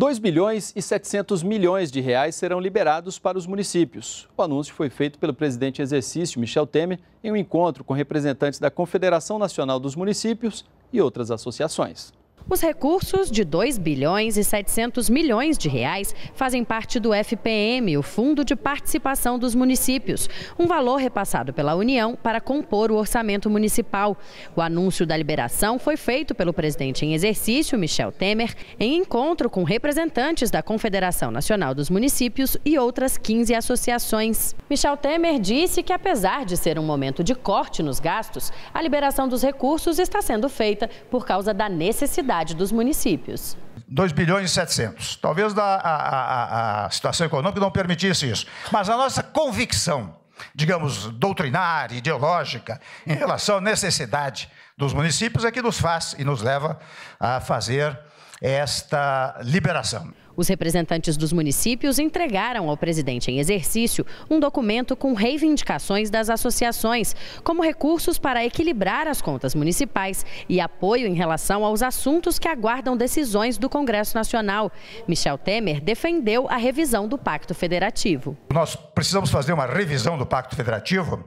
2 bilhões e 700 milhões de reais serão liberados para os municípios. O anúncio foi feito pelo presidente exercício Michel Temer em um encontro com representantes da Confederação Nacional dos Municípios e outras associações. Os recursos de 2 bilhões e 700 milhões de reais fazem parte do FPM, o Fundo de Participação dos Municípios, um valor repassado pela União para compor o orçamento municipal. O anúncio da liberação foi feito pelo presidente em exercício, Michel Temer, em encontro com representantes da Confederação Nacional dos Municípios e outras 15 associações. Michel Temer disse que, apesar de ser um momento de corte nos gastos, a liberação dos recursos está sendo feita por causa da necessidade dos municípios. 2 bilhões e 700. Talvez a, a, a situação econômica não permitisse isso. Mas a nossa convicção, digamos, doutrinária, ideológica, em relação à necessidade dos municípios é que nos faz e nos leva a fazer esta liberação. Os representantes dos municípios entregaram ao presidente em exercício um documento com reivindicações das associações, como recursos para equilibrar as contas municipais e apoio em relação aos assuntos que aguardam decisões do Congresso Nacional. Michel Temer defendeu a revisão do Pacto Federativo. Nós precisamos fazer uma revisão do Pacto Federativo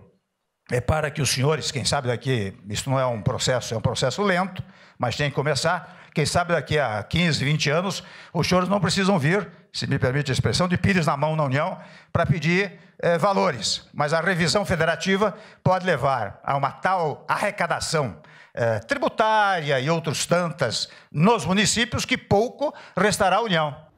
é para que os senhores, quem sabe daqui, isso não é um processo, é um processo lento, mas tem que começar. Quem sabe daqui a 15, 20 anos, os senhores não precisam vir, se me permite a expressão, de pires na mão na União para pedir eh, valores. Mas a revisão federativa pode levar a uma tal arrecadação eh, tributária e outros tantas nos municípios que pouco restará à União.